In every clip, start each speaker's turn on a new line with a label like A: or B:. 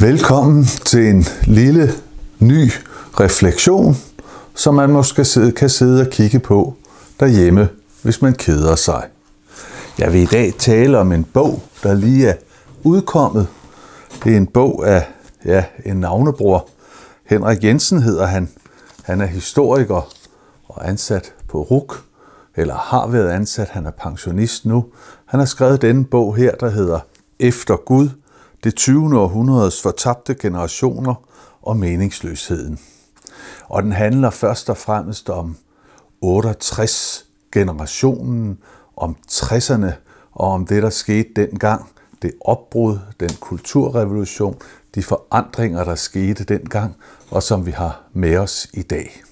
A: Velkommen til en lille ny refleksion, som man måske kan sidde og kigge på derhjemme, hvis man keder sig. Jeg vil i dag tale om en bog, der lige er udkommet. Det er en bog af ja, en navnebror. Henrik Jensen hedder han. Han er historiker og ansat på RUK, eller har været ansat. Han er pensionist nu. Han har skrevet denne bog her, der hedder Efter Gud – det 20. århundredes fortabte generationer og meningsløsheden. Og den handler først og fremmest om 68-generationen, om 60'erne og om det, der skete dengang, det opbrud, den kulturrevolution, de forandringer, der skete dengang, og som vi har med os i dag.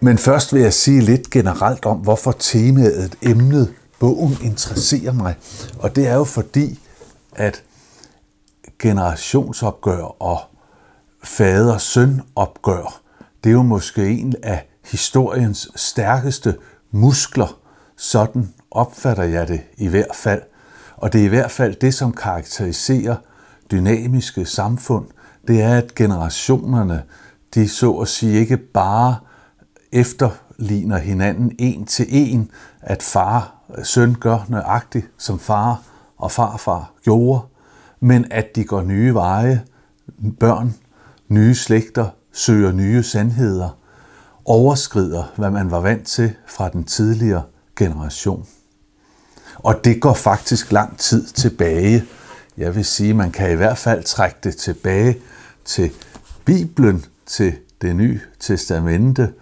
A: Men først vil jeg sige lidt generelt om, hvorfor temaet, emnet, bogen interesserer mig. Og det er jo fordi, at generationsopgør og fader-søn-opgør, det er jo måske en af historiens stærkeste muskler. Sådan opfatter jeg det i hvert fald. Og det er i hvert fald det, som karakteriserer dynamiske samfund, det er, at generationerne, de så at sige ikke bare efterligner hinanden en til en, at far søn gør nøjagtigt, som far og farfar gjorde, men at de går nye veje, børn, nye slægter, søger nye sandheder, overskrider, hvad man var vant til fra den tidligere generation. Og det går faktisk lang tid tilbage. Jeg vil sige, man kan i hvert fald trække det tilbage til Bibelen, til det nye testamente,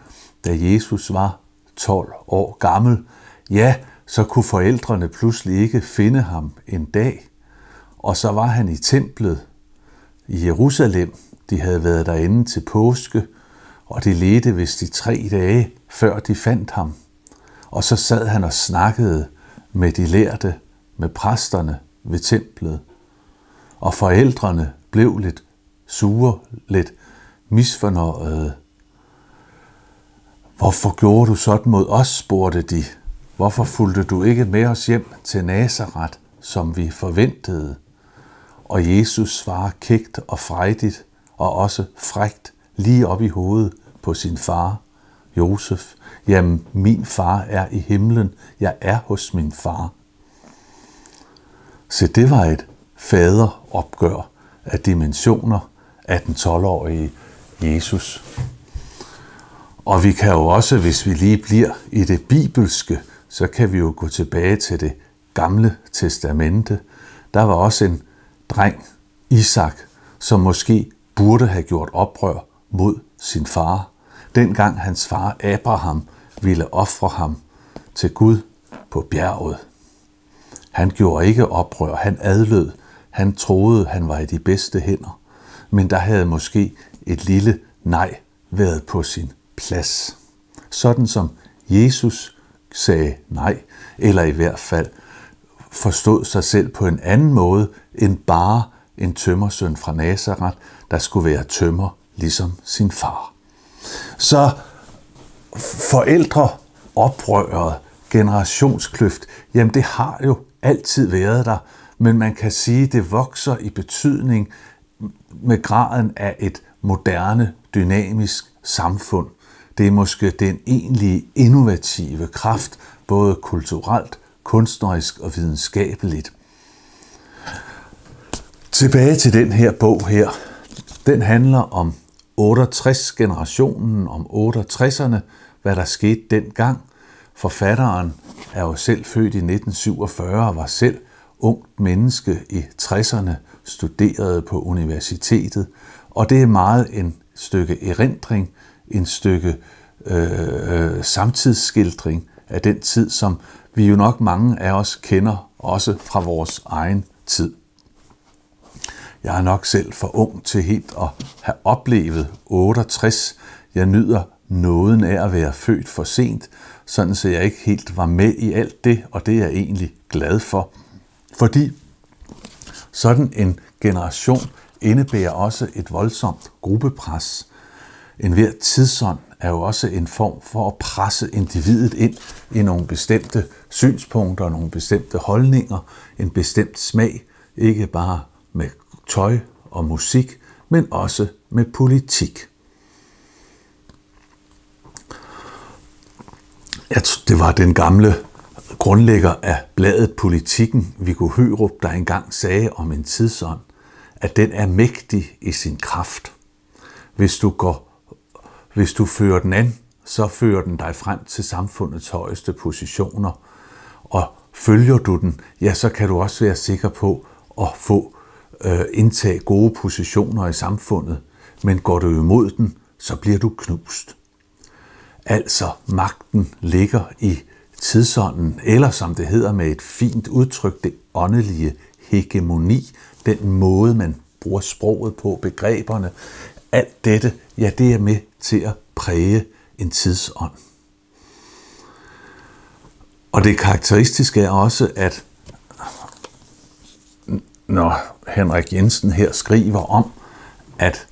A: da Jesus var 12 år gammel. Ja, så kunne forældrene pludselig ikke finde ham en dag, og så var han i templet i Jerusalem. De havde været derinde til påske, og de ledte vist i tre dage, før de fandt ham. Og så sad han og snakkede med de lærte, med præsterne ved templet. Og forældrene blev lidt sure, lidt misfornøjede. Hvorfor gjorde du sådan mod os, spurgte de. Hvorfor fulgte du ikke med os hjem til Nazareth, som vi forventede? Og Jesus svarer kægt og frejdigt og også frægt lige op i hovedet på sin far, Josef. Jamen, min far er i himlen. Jeg er hos min far. Så det var et faderopgør af dimensioner af den 12-årige Jesus. Og vi kan jo også, hvis vi lige bliver i det bibelske, så kan vi jo gå tilbage til det gamle testamente. Der var også en dreng, Isak, som måske burde have gjort oprør mod sin far, dengang hans far Abraham ville ofre ham til Gud på bjerget. Han gjorde ikke oprør, han adlød, han troede, han var i de bedste hænder, men der havde måske et lille nej været på sin plads. Sådan som Jesus sagde nej, eller i hvert fald forstod sig selv på en anden måde end bare en tømmersøn fra Nazareth, der skulle være tømmer ligesom sin far. Så forældre oprøret, generationskløft, jamen det har jo altid været der, men man kan sige, det vokser i betydning med graden af et moderne, dynamisk samfund det er måske den egentlige innovative kraft, både kulturelt, kunstnerisk og videnskabeligt. Tilbage til den her bog her. Den handler om 68-generationen, om 68'erne, hvad der skete dengang. Forfatteren er jo selv født i 1947 og var selv ungt menneske i 60'erne, studerede på universitetet, og det er meget en stykke erindring en stykke øh, øh, samtidsskildring af den tid, som vi jo nok mange af os kender, også fra vores egen tid. Jeg er nok selv for ung til helt at have oplevet 68. Jeg nyder nåden af at være født for sent, sådan så jeg ikke helt var med i alt det, og det er jeg egentlig glad for. Fordi sådan en generation indebærer også et voldsomt gruppepres en hver tidsånd er jo også en form for at presse individet ind i nogle bestemte synspunkter, nogle bestemte holdninger, en bestemt smag, ikke bare med tøj og musik, men også med politik. Jeg det var den gamle grundlægger af bladet Politikken, Viggo Hørup, der engang sagde om en tidsånd, at den er mægtig i sin kraft. Hvis du går hvis du fører den an, så fører den dig frem til samfundets højeste positioner. Og følger du den, ja, så kan du også være sikker på at få øh, indtage gode positioner i samfundet. Men går du imod den, så bliver du knust. Altså, magten ligger i tidsånden, eller som det hedder med et fint udtryk, det åndelige hegemoni, den måde, man bruger sproget på, begreberne, alt dette, ja, det er med til at præge en tidsånd. Og det karakteristiske er også, at når Henrik Jensen her skriver om, at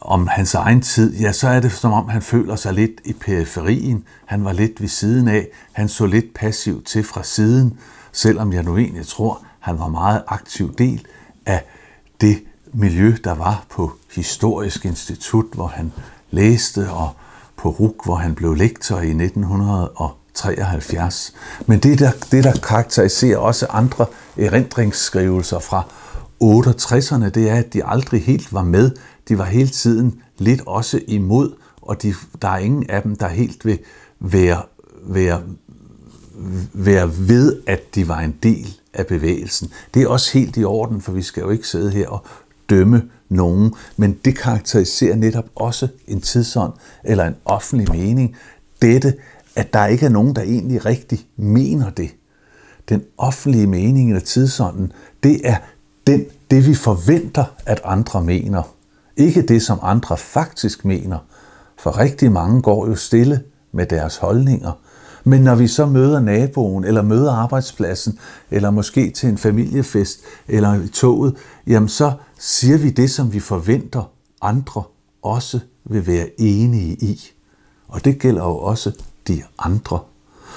A: om hans egen tid, ja, så er det som om, han føler sig lidt i periferien. Han var lidt ved siden af. Han så lidt passivt til fra siden, selvom jeg nu egentlig tror, han var meget aktiv del af det miljø, der var på Historisk Institut, hvor han læste, og på RUK, hvor han blev lektor i 1973. Men det, der, det, der karakteriserer også andre erindringsskrivelser fra 68'erne, det er, at de aldrig helt var med. De var hele tiden lidt også imod, og de, der er ingen af dem, der helt vil være, være, være ved, at de var en del af bevægelsen. Det er også helt i orden, for vi skal jo ikke sidde her og dømme nogen, men det karakteriserer netop også en tidsånd eller en offentlig mening. Dette, at der ikke er nogen, der egentlig rigtig mener det. Den offentlige mening eller tidsånden, det er den, det, vi forventer, at andre mener. Ikke det, som andre faktisk mener. For rigtig mange går jo stille med deres holdninger. Men når vi så møder naboen, eller møder arbejdspladsen, eller måske til en familiefest, eller i toget, jamen så siger vi det, som vi forventer andre også vil være enige i. Og det gælder jo også de andre.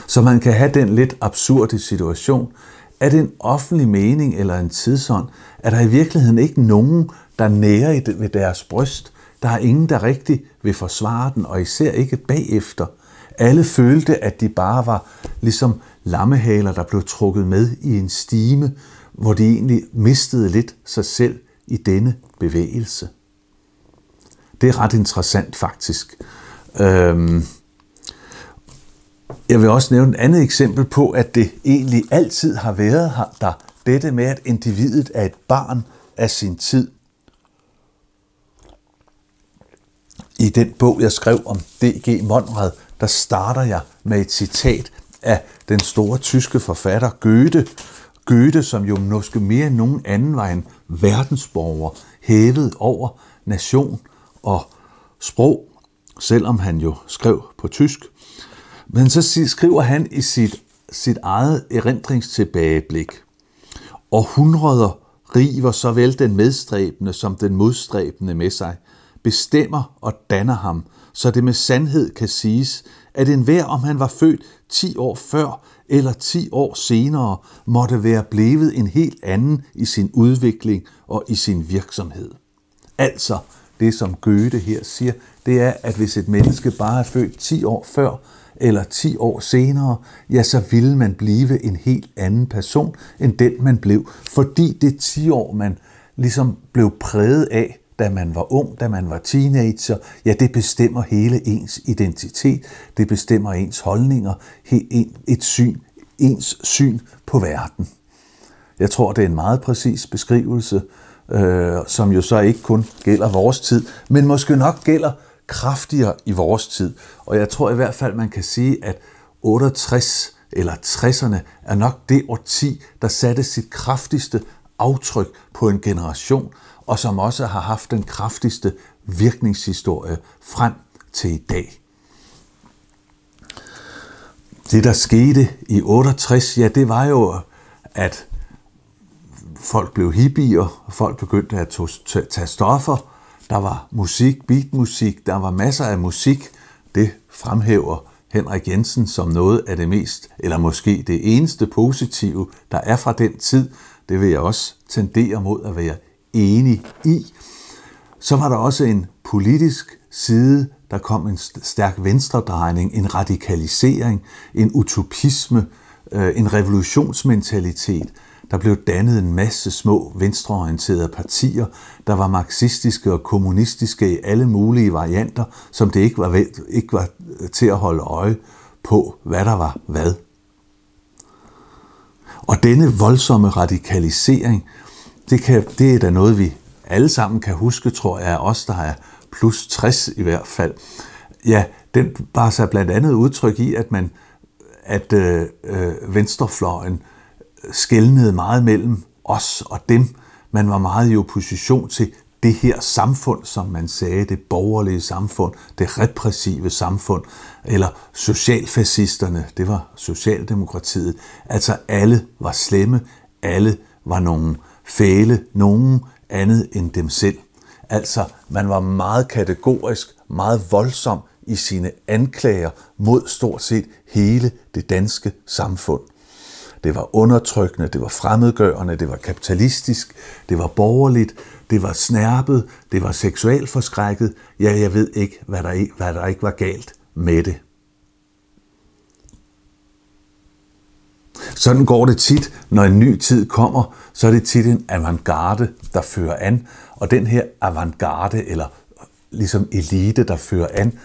A: Så man kan have den lidt absurde situation, at en offentlig mening eller en tidsånd, er der i virkeligheden ikke nogen, der nærer ved deres bryst. Der er ingen, der rigtig vil forsvare den, og især ikke bagefter. Alle følte, at de bare var ligesom lammehaler, der blev trukket med i en stime, hvor de egentlig mistede lidt sig selv i denne bevægelse. Det er ret interessant faktisk. Øhm, jeg vil også nævne et andet eksempel på, at det egentlig altid har været her, der. Dette med, at individet er et barn af sin tid. I den bog, jeg skrev om D.G. Monrad, der starter jeg med et citat af den store tyske forfatter Goethe, Goethe, som jo måske mere end nogen anden var en verdensborger, hævet over nation og sprog, selvom han jo skrev på tysk. Men så skriver han i sit, sit eget erindringstilbageblik, hundreder river såvel den medstræbende som den modstræbende med sig, bestemmer og danner ham, så det med sandhed kan siges, at enhver, om han var født 10 år før eller ti år senere måtte være blevet en helt anden i sin udvikling og i sin virksomhed. Altså, det som Goethe her siger, det er, at hvis et menneske bare er født 10 år før eller 10 år senere, ja, så ville man blive en helt anden person end den, man blev, fordi det 10 år, man ligesom blev præget af, da man var ung, da man var teenager, ja, det bestemmer hele ens identitet, det bestemmer ens holdninger, et syn, ens syn på verden. Jeg tror, det er en meget præcis beskrivelse, øh, som jo så ikke kun gælder vores tid, men måske nok gælder kraftigere i vores tid. Og jeg tror i hvert fald, man kan sige, at 68 eller 60'erne er nok det årti, der satte sit kraftigste aftryk på en generation, og som også har haft den kraftigste virkningshistorie frem til i dag. Det, der skete i 68, ja, det var jo, at folk blev hippier, folk begyndte at tage stoffer, der var musik, beatmusik, der var masser af musik. Det fremhæver Henrik Jensen som noget af det mest, eller måske det eneste positive, der er fra den tid. Det vil jeg også tendere mod at være enig i. Så var der også en politisk side, der kom en stærk venstredrejning, en radikalisering, en utopisme, øh, en revolutionsmentalitet. Der blev dannet en masse små venstreorienterede partier, der var marxistiske og kommunistiske i alle mulige varianter, som det ikke var, ikke var øh, til at holde øje på, hvad der var hvad. Og denne voldsomme radikalisering det, kan, det er da noget, vi alle sammen kan huske, tror jeg, os, der er plus 60 i hvert fald. Ja, den var sig blandt andet udtryk i, at man at øh, øh, venstrefløjen skældnede meget mellem os og dem. Man var meget i opposition til det her samfund, som man sagde, det borgerlige samfund, det repressive samfund, eller socialfascisterne, det var Socialdemokratiet. Altså alle var slemme, alle var nogle øh, fæle nogen andet end dem selv. Altså, man var meget kategorisk, meget voldsom i sine anklager mod stort set hele det danske samfund. Det var undertrykkende, det var fremmedgørende, det var kapitalistisk, det var borgerligt, det var snærpet, det var seksuelt forskrækket. Ja, jeg ved ikke, hvad der, hvad der ikke var galt med det. Sådan går det tit, når en ny tid kommer, så er det tit en avantgarde, der fører an. Og den her avantgarde, eller ligesom elite, der fører an,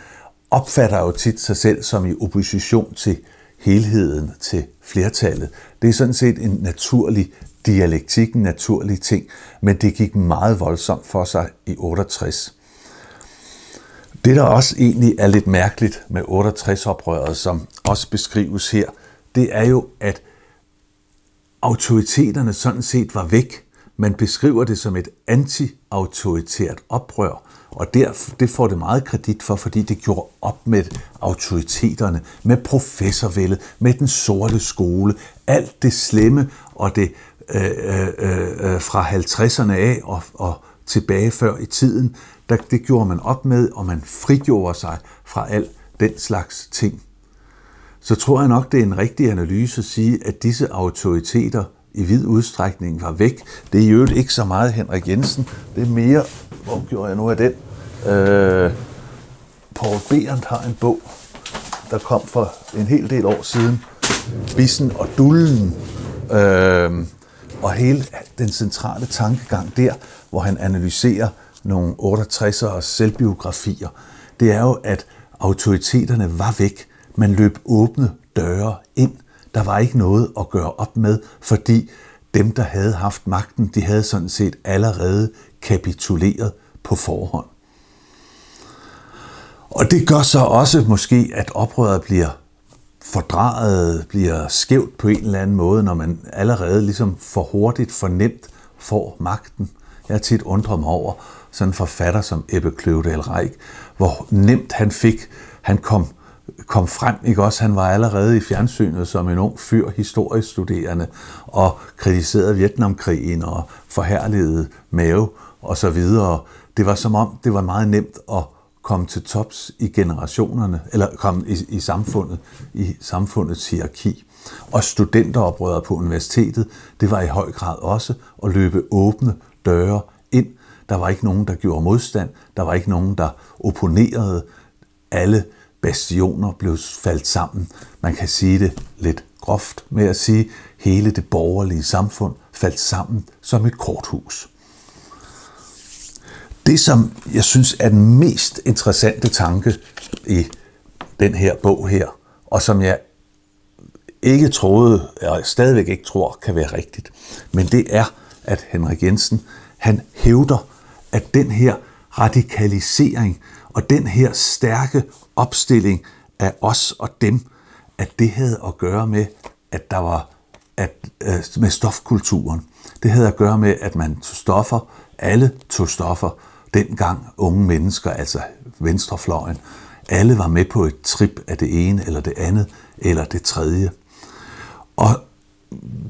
A: opfatter jo tit sig selv som i opposition til helheden, til flertallet. Det er sådan set en naturlig dialektik, en naturlig ting, men det gik meget voldsomt for sig i 68. Det, der også egentlig er lidt mærkeligt med 68-oprøret, som også beskrives her, det er jo, at autoriteterne sådan set var væk. Man beskriver det som et anti-autoritært oprør, og der, det får det meget kredit for, fordi det gjorde op med autoriteterne, med professorvældet, med den sorte skole, alt det slemme og det øh, øh, øh, fra 50'erne af og, og tilbage før i tiden, der, det gjorde man op med, og man frigjorde sig fra al den slags ting så tror jeg nok, det er en rigtig analyse at sige, at disse autoriteter i vid udstrækning var væk. Det er i øvrigt ikke så meget Henrik Jensen. Det er mere, hvor gjorde jeg nu af den? Øh, Paul Berendt har en bog, der kom for en hel del år siden, Bissen og Dullen, øh, og hele den centrale tankegang der, hvor han analyserer nogle 68'ers selvbiografier, det er jo, at autoriteterne var væk. Man løb åbne døre ind. Der var ikke noget at gøre op med, fordi dem, der havde haft magten, de havde sådan set allerede kapituleret på forhånd. Og det gør så også måske, at oprøret bliver fordraget, bliver skævt på en eller anden måde, når man allerede ligesom for hurtigt, for nemt får magten. Jeg har tit undret mig over sådan en forfatter som Ebbe Kløvedal Reik, hvor nemt han fik, han kom kom frem, ikke også? Han var allerede i fjernsynet som en ung fyr, historisk studerende, og kritiserede Vietnamkrigen og forhærligede Mao og så videre. Det var som om, det var meget nemt at komme til tops i generationerne, eller komme i, i samfundet, i samfundets hierarki. Og studenteroprøret på universitetet, det var i høj grad også at løbe åbne døre ind. Der var ikke nogen, der gjorde modstand. Der var ikke nogen, der opponerede. Alle bastioner blev faldt sammen. Man kan sige det lidt groft med at sige, at hele det borgerlige samfund faldt sammen som et korthus. Det, som jeg synes er den mest interessante tanke i den her bog her, og som jeg ikke troede, og stadigvæk ikke tror, kan være rigtigt, men det er, at Henrik Jensen, han hævder, at den her radikalisering og den her stærke opstilling af os og dem, at det havde at gøre med, at der var at, øh, med stofkulturen. Det havde at gøre med, at man tog stoffer, alle tog stoffer, dengang unge mennesker, altså venstrefløjen, alle var med på et trip af det ene eller det andet eller det tredje. Og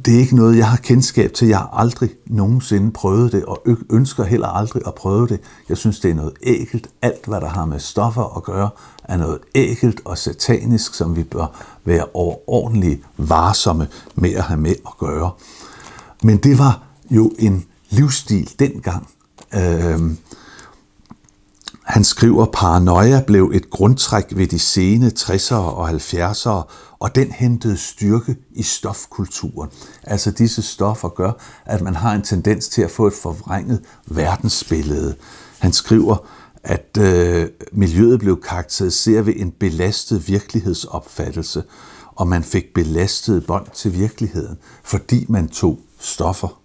A: det er ikke noget, jeg har kendskab til. Jeg har aldrig nogensinde prøvet det, og ønsker heller aldrig at prøve det. Jeg synes, det er noget ægelt. Alt, hvad der har med stoffer at gøre, er noget ægelt og satanisk, som vi bør være overordentlig varsomme med at have med at gøre. Men det var jo en livsstil dengang. Øh, han skriver, paranoia blev et grundtræk ved de sene 60'ere og 70'ere, og den hentede styrke i stofkulturen. Altså disse stoffer gør, at man har en tendens til at få et forvrænget verdensbillede. Han skriver, at øh, miljøet blev karakteriseret ved en belastet virkelighedsopfattelse, og man fik belastet bånd til virkeligheden, fordi man tog stoffer.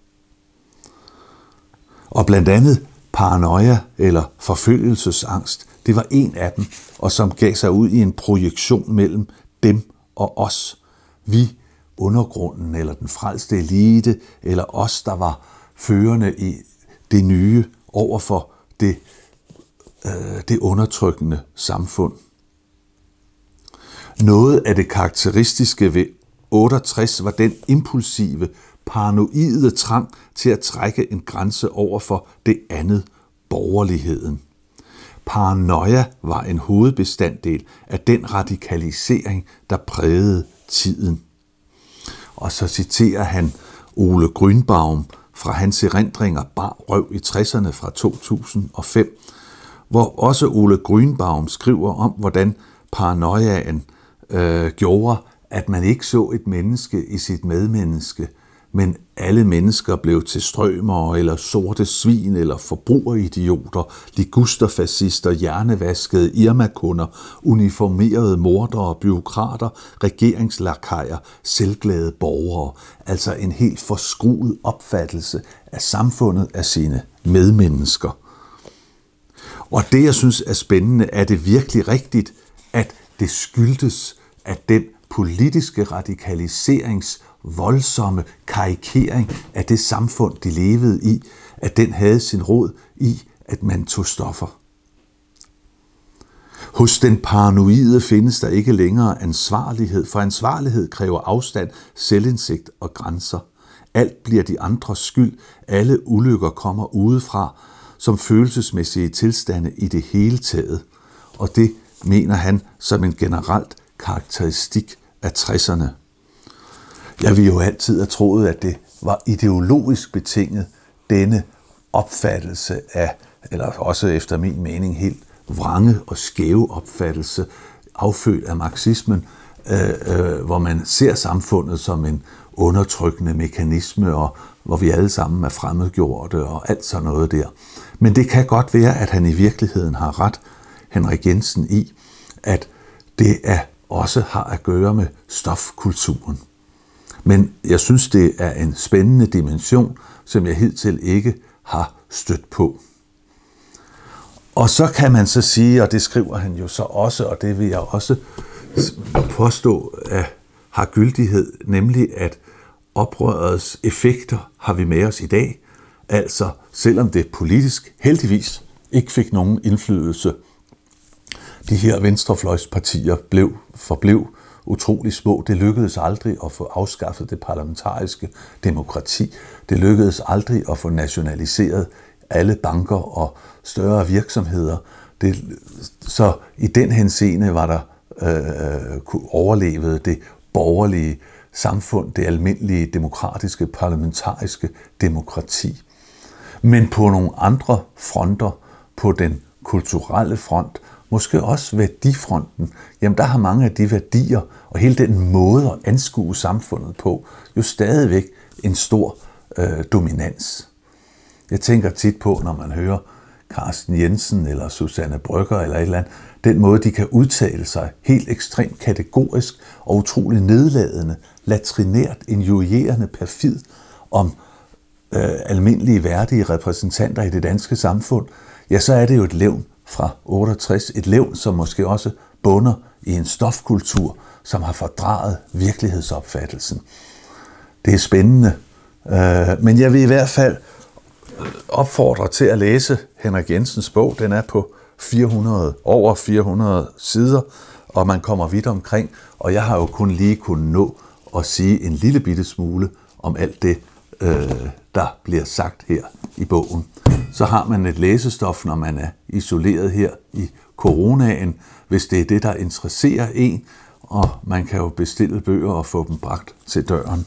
A: Og blandt andet paranoia eller forfølgelsesangst, det var en af dem, og som gav sig ud i en projektion mellem dem og os. Vi, undergrunden eller den frelste elite, eller os, der var førende i det nye over for det, øh, det undertrykkende samfund. Noget af det karakteristiske ved 68 var den impulsive paranoide trang til at trække en grænse over for det andet, borgerligheden. Paranoia var en hovedbestanddel af den radikalisering, der prægede tiden. Og så citerer han Ole Grønbaum fra hans erindringer Bar Røv i 60'erne fra 2005, hvor også Ole Grønbaum skriver om, hvordan paranoiaen øh, gjorde, at man ikke så et menneske i sit medmenneske – men alle mennesker blev til strømere eller sorte svin eller forbrugeridioter, ligusterfascister, hjernevaskede irmakunder, uniformerede mordere, byråkrater, regeringslakajer, selvglade borgere. Altså en helt forskruet opfattelse af samfundet af sine medmennesker. Og det, jeg synes er spændende, er det virkelig rigtigt, at det skyldtes, at den politiske radikaliserings- voldsomme karikering af det samfund, de levede i, at den havde sin rod i, at man tog stoffer. Hos den paranoide findes der ikke længere ansvarlighed, for ansvarlighed kræver afstand, selvindsigt og grænser. Alt bliver de andres skyld, alle ulykker kommer udefra, som følelsesmæssige tilstande i det hele taget. Og det mener han som en generelt karakteristik af 60'erne. Jeg vil jo altid have troet, at det var ideologisk betinget, denne opfattelse af, eller også efter min mening helt vrange og skæve opfattelse, affødt af marxismen, øh, øh, hvor man ser samfundet som en undertrykkende mekanisme, og hvor vi alle sammen er fremmedgjorte og alt sådan noget der. Men det kan godt være, at han i virkeligheden har ret, Henrik Jensen, i, at det er også har at gøre med stofkulturen. Men jeg synes, det er en spændende dimension, som jeg hidtil ikke har stødt på. Og så kan man så sige, og det skriver han jo så også, og det vil jeg også påstå at har gyldighed, nemlig at oprørets effekter har vi med os i dag. Altså, selvom det politisk heldigvis ikke fik nogen indflydelse, de her venstrefløjspartier blev, forblev utrolig små. Det lykkedes aldrig at få afskaffet det parlamentariske demokrati. Det lykkedes aldrig at få nationaliseret alle banker og større virksomheder. Det, så i den henseende var der øh, øh overlevede det borgerlige samfund, det almindelige demokratiske, parlamentariske demokrati. Men på nogle andre fronter, på den kulturelle front, Måske også værdifronten. Jamen der har mange af de værdier og hele den måde at anskue samfundet på, jo stadigvæk en stor øh, dominans. Jeg tænker tit på, når man hører Carsten Jensen eller Susanne Brygger eller et eller andet, den måde de kan udtale sig helt ekstremt kategorisk og utrolig nedladende, latrinært, injurierende, perfid om øh, almindelige værdige repræsentanter i det danske samfund, ja, så er det jo et levn fra 68, et levn, som måske også bunder i en stofkultur, som har fordraget virkelighedsopfattelsen. Det er spændende, øh, men jeg vil i hvert fald opfordre til at læse Henrik Jensens bog. Den er på 400, over 400 sider, og man kommer vidt omkring, og jeg har jo kun lige kunnet nå at sige en lille bitte smule om alt det, øh, der bliver sagt her i bogen så har man et læsestof, når man er isoleret her i coronaen, hvis det er det, der interesserer en, og man kan jo bestille bøger og få dem bragt til døren.